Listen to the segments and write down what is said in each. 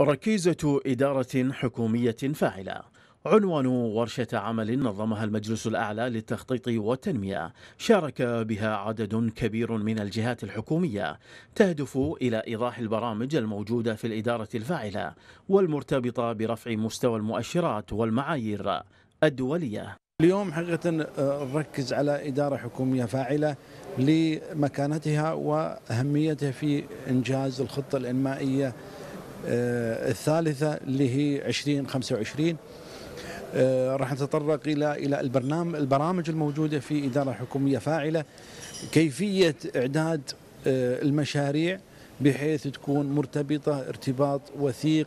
ركيزة إدارة حكومية فاعلة عنوان ورشة عمل نظمها المجلس الأعلى للتخطيط والتنمية شارك بها عدد كبير من الجهات الحكومية تهدف إلى إيضاح البرامج الموجودة في الإدارة الفاعلة والمرتبطة برفع مستوى المؤشرات والمعايير الدولية اليوم حقيقة آه، نركز على إدارة حكومية فاعلة لمكانتها وأهميتها في إنجاز الخطة الإنمائية آه، الثالثة اللي هي 2025 آه، راح نتطرق إلى إلى البرنامج البرامج الموجودة في إدارة حكومية فاعلة كيفية إعداد آه، المشاريع بحيث تكون مرتبطة ارتباط وثيق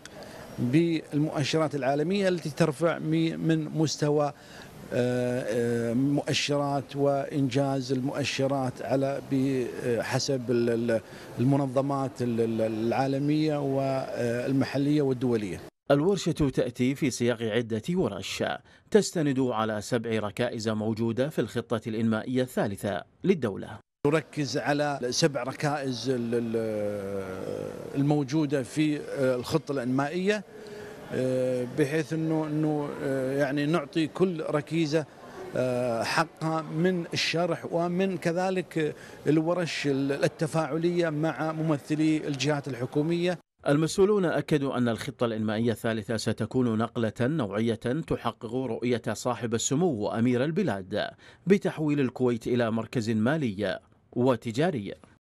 بالمؤشرات العالمية التي ترفع من مستوى آه، آه، مؤشرات وانجاز المؤشرات على بحسب آه، المنظمات العالميه والمحليه والدوليه. الورشة تأتي في سياق عدة ورش تستند على سبع ركائز موجودة في الخطة الإنمائية الثالثة للدولة نركز على سبع ركائز الموجودة في الخطة الإنمائية بحيث انه انه آه، يعني نعطي كل ركيزه آه، حقها من الشرح ومن كذلك الورش التفاعليه مع ممثلي الجهات الحكوميه المسؤولون أكدوا أن الخطة الإنمائية الثالثة ستكون نقلة نوعية تحقق رؤية صاحب السمو وأمير البلاد بتحويل الكويت إلى مركز مالي وتجاري